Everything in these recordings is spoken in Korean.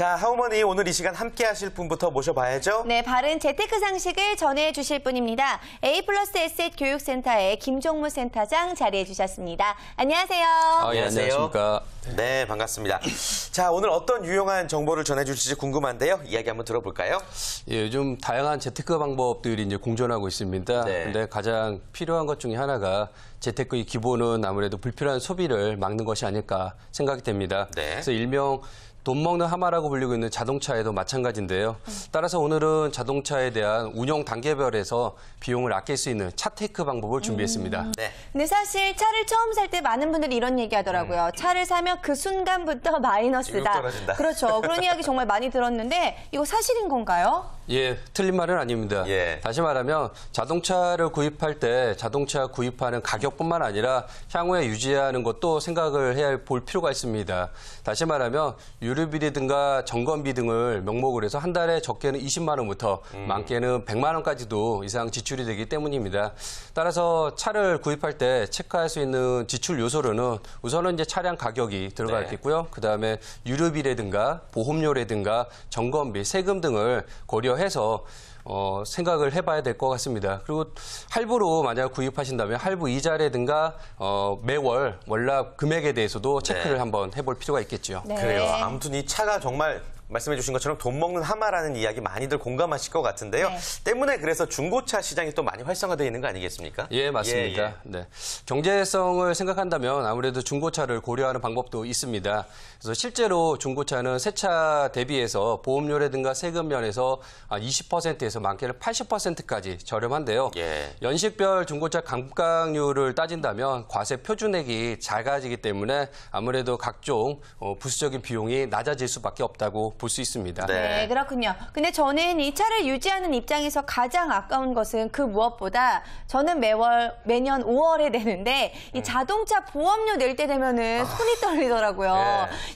자, 하우머니 오늘 이 시간 함께 하실 분부터 모셔봐야죠. 네, 바른 재테크 상식을 전해 주실 분입니다. A 플러스 에셋 교육센터의 김종무 센터장 자리해 주셨습니다. 안녕하세요. 아, 예, 안녕하십니까. 네, 반갑습니다. 자, 오늘 어떤 유용한 정보를 전해 주실지 궁금한데요. 이야기 한번 들어볼까요? 예, 요즘 다양한 재테크 방법들이 이제 공존하고 있습니다. 네. 근데 가장 필요한 것 중에 하나가 재테크의 기본은 아무래도 불필요한 소비를 막는 것이 아닐까 생각이 됩니다. 네. 그래서 일명 돈 먹는 하마라고 불리고 있는 자동차에도 마찬가지인데요. 따라서 오늘은 자동차에 대한 운영 단계별에서 비용을 아낄 수 있는 차 테이크 방법을 준비했습니다. 음. 네. 근데 사실 차를 처음 살 때 많은 분들이 이런 얘기 하더라고요. 음. 차를 사면 그 순간부터 마이너스다. 떨어진다. 그렇죠. 그런 이야기 정말 많이 들었는데 이거 사실인 건가요? 예, 틀린 말은 아닙니다. 예. 다시 말하면 자동차를 구입할 때 자동차 구입하는 가격뿐만 아니라 향후에 유지하는 것도 생각을 해야 볼 필요가 있습니다. 다시 말하면 유류비라든가 점검비 등을 명목으로 해서 한 달에 적게는 20만 원부터 음. 많게는 100만 원까지도 이상 지출이 되기 때문입니다. 따라서 차를 구입할 때 체크할 수 있는 지출 요소로는 우선은 이제 차량 가격이 들어가 네. 있겠고요. 네. 그다음에 유류비라든가 보험료라든가 점검비, 세금 등을 고려해 해서 어, 생각을 해봐야 될 것 같습니다. 그리고 할부로 만약 구입하신다면 할부 이자라든가 어, 매월 월납 금액에 대해서도 체크를 네. 한번 해볼 필요가 있겠죠. 네. 그래요. 아무튼 이 차가 정말 말씀해주신 것처럼 돈 먹는 하마라는 이야기 많이들 공감하실 것 같은데요. 네. 때문에 그래서 중고차 시장이 또 많이 활성화되어 있는 거 아니겠습니까? 예, 맞습니다. 예, 예. 네. 경제성을 생각한다면 아무래도 중고차를 고려하는 방법도 있습니다. 그래서 실제로 중고차는 새 차 대비해서 보험료라든가 세금 면에서 20%에서 아, 많게는 80%까지 저렴한데요. 예. 연식별 중고차 감가률을 따진다면 과세 표준액이 작아지기 때문에 아무래도 각종 어, 부수적인 비용이 낮아질 수밖에 없다고 볼수 있습니다. 네. 네, 그렇군요. 근데 저는 이 차를 유지하는 입장에서 가장 아까운 것은 그 무엇보다 저는 매월 매년 5월에 내는데 이 음. 자동차 보험료 낼 때 되면은 아. 손이 떨리더라고요. 네.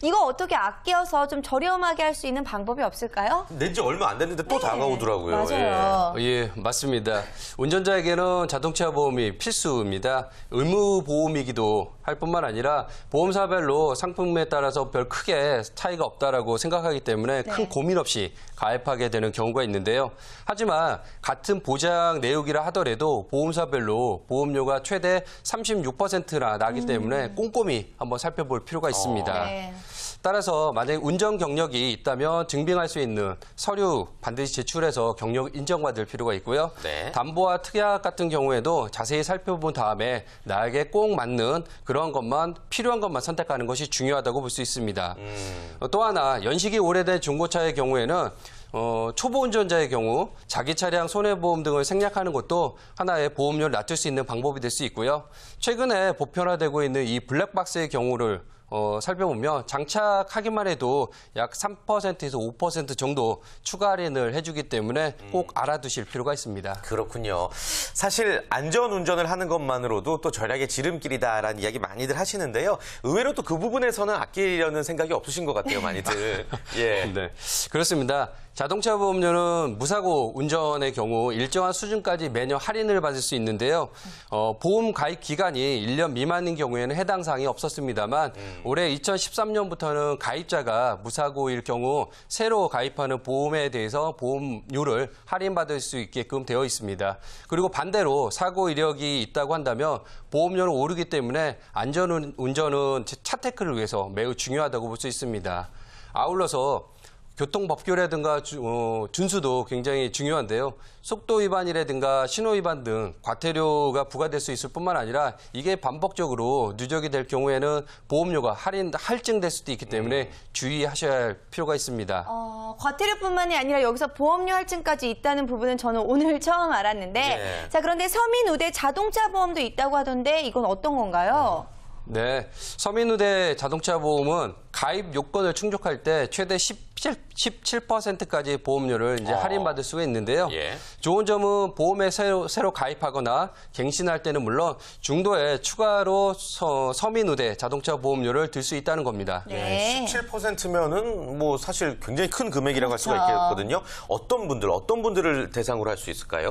이거 어떻게 아껴서 좀 저렴하게 할 수 있는 방법이 없을까요? 낸 지 얼마 안 됐는데 또 네. 다가오더라고요. 맞아요. 예. 예, 맞습니다. 운전자에게는 자동차 보험이 필수입니다. 의무 보험이기도 할 뿐만 아니라 보험사별로 상품에 따라서 별 크게 차이가 없다라고 생각하기 때문에 네. 큰 고민 없이 가입하게 되는 경우가 있는데요. 하지만 같은 보장 내역이라 하더라도 보험사별로 보험료가 최대 36%나 나기 음. 때문에 꼼꼼히 한번 살펴볼 필요가 있습니다. 어. 네. 따라서 만약에 운전 경력이 있다면 증빙할 수 있는 서류 반드시 제출해서 경력 인정받을 필요가 있고요. 네. 담보와 특약 같은 경우에도 자세히 살펴본 다음에 나에게 꼭 맞는 그러한 것만 필요한 것만 선택하는 것이 중요하다고 볼 수 있습니다. 음. 또 하나 연식이 오래된 중고차의 경우에는 어, 초보 운전자의 경우 자기 차량 손해보험 등을 생략하는 것도 하나의 보험료를 낮출 수 있는 방법이 될 수 있고요. 최근에 보편화되고 있는 이 블랙박스의 경우를 어, 살펴보면 장착하기만 해도 약 3%에서 5% 정도 추가 할인을 해주기 때문에 음. 꼭 알아두실 필요가 있습니다. 그렇군요. 사실 안전 운전을 하는 것만으로도 또 절약의 지름길이다라는 이야기 많이들 하시는데요. 의외로 또 그 부분에서는 아끼려는 생각이 없으신 것 같아요, 많이들. 예. 네, 그렇습니다. 자동차 보험료는 무사고 운전의 경우 일정한 수준까지 매년 할인을 받을 수 있는데요. 어, 보험 가입 기간이 1년 미만인 경우에는 해당 사항이 없었습니다만 음. 올해 2013년부터는 가입자가 무사고일 경우 새로 가입하는 보험에 대해서 보험료를 할인받을 수 있게끔 되어 있습니다. 그리고 반대로 사고 이력이 있다고 한다면 보험료는 오르기 때문에 안전 운전은 차테크를 위해서 매우 중요하다고 볼 수 있습니다. 아울러서 교통법규라든가 어, 준수도 굉장히 중요한데요. 속도 위반이라든가 신호 위반 등 과태료가 부과될 수 있을 뿐만 아니라 이게 반복적으로 누적이 될 경우에는 보험료가 할인, 할증될 수도 있기 때문에 네. 주의하셔야 할 필요가 있습니다. 어, 과태료뿐만이 아니라 여기서 보험료 할증까지 있다는 부분은 저는 오늘 처음 알았는데 네. 자 그런데 서민우대 자동차 보험도 있다고 하던데 이건 어떤 건가요? 네, 서민우대 자동차 보험은 가입 요건을 충족할 때 최대 17%까지 보험료를 이제 어. 할인받을 수가 있는데요. 예. 좋은 점은 보험에 새로, 새로 가입하거나 갱신할 때는 물론 중도에 추가로 서, 민우대 자동차 보험료를 들 수 있다는 겁니다. 네. 17%면은 뭐 사실 굉장히 큰 금액이라고 그렇죠. 할 수가 그렇죠. 있겠거든요. 어떤 분들, 어떤 분들을 대상으로 할 수 있을까요?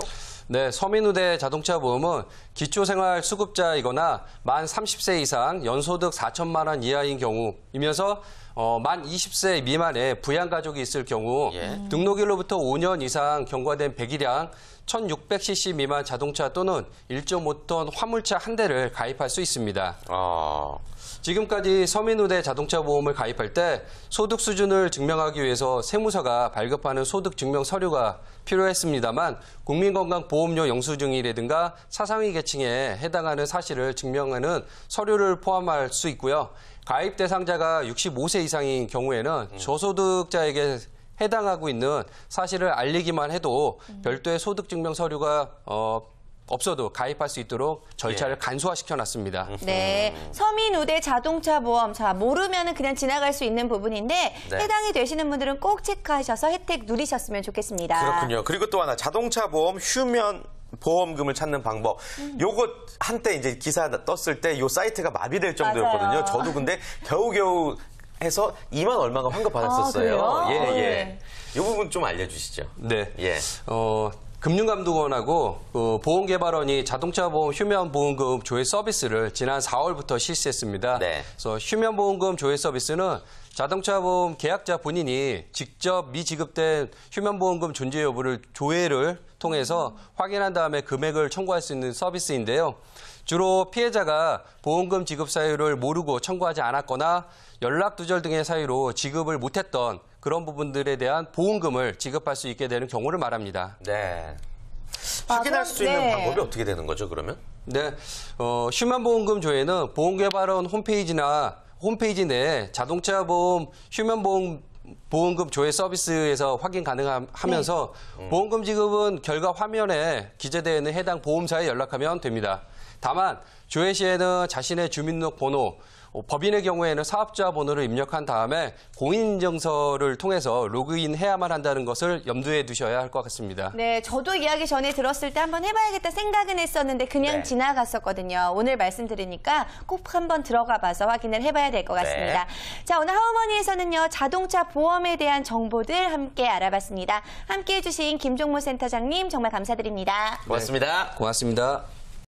네, 서민우대 자동차 보험은 기초생활 수급자이거나 만 30세 이상 연소득 4천만 원 이하인 경우이면서 어, 만 20세 미만의 부양 가족이 있을 경우 예. 음. 등록일로부터 5년 이상 경과된 배기량 1,600cc 미만 자동차 또는 1.5톤 화물차 한 대를 가입할 수 있습니다. 아... 지금까지 서민우대 자동차 보험을 가입할 때 소득 수준을 증명하기 위해서 세무서가 발급하는 소득 증명 서류가 필요했습니다만 국민건강보험료 영수증이라든가 사상위 계층에 해당하는 사실을 증명하는 서류를 포함할 수 있고요. 가입 대상자가 65세 이상인 경우에는 음. 저소득자에게 해당하고 있는 사실을 알리기만 해도 음. 별도의 소득증명 서류가 어, 없어도 가입할 수 있도록 절차를 예. 간소화시켜 놨습니다. 음. 네. 서민 우대 자동차 보험. 자, 모르면 그냥 지나갈 수 있는 부분인데 네. 해당이 되시는 분들은 꼭 체크하셔서 혜택 누리셨으면 좋겠습니다. 그렇군요. 그리고 또 하나 자동차 보험 휴면 보험금을 찾는 방법. 음. 요거 한때 이제 기사 떴을 때 요 사이트가 마비될 정도였거든요. 맞아요. 저도 근데 겨우겨우 해서 2만 얼마가 환급 받았었어요. 아, 예, 예. 네. 요 부분 좀 알려주시죠. 네. 예. 어, 금융감독원하고 그 보험개발원이 자동차 보험 휴면보험금 조회 서비스를 지난 4월부터 실시했습니다. 네. 그래서 휴면보험금 조회 서비스는 자동차 보험 계약자 본인이 직접 미지급된 휴면보험금 존재 여부를 조회를 통해서 확인한 다음에 금액을 청구할 수 있는 서비스인데요. 주로 피해자가 보험금 지급 사유를 모르고 청구하지 않았거나 연락 두절 등의 사유로 지급을 못했던 그런 부분들에 대한 보험금을 지급할 수 있게 되는 경우를 말합니다. 네. 확인할 수 있는 아, 네. 방법이 어떻게 되는 거죠, 그러면? 네. 어, 휴면보험금 조회는 보험개발원 홈페이지나 홈페이지 내에 자동차 보험, 휴면보험 보험금 조회 서비스에서 확인 가능하면서 네. 음. 보험금 지급은 결과 화면에 기재되어 있는 해당 보험사에 연락하면 됩니다. 다만 조회 시에는 자신의 주민등록번호, 어, 법인의 경우에는 사업자 번호를 입력한 다음에 공인인증서를 통해서 로그인해야만 한다는 것을 염두에 두셔야 할 것 같습니다. 네, 저도 이야기 전에 들었을 때 한번 해봐야겠다 생각은 했었는데 그냥 네. 지나갔었거든요. 오늘 말씀 들으니까 꼭 한번 들어가 봐서 확인을 해봐야 될 것 같습니다. 네. 자, 오늘 하우머니에서는요. 자동차 보험에 대한 정보들 함께 알아봤습니다. 함께해 주신 김종모 센터장님 정말 감사드립니다. 고맙습니다. 네, 고맙습니다.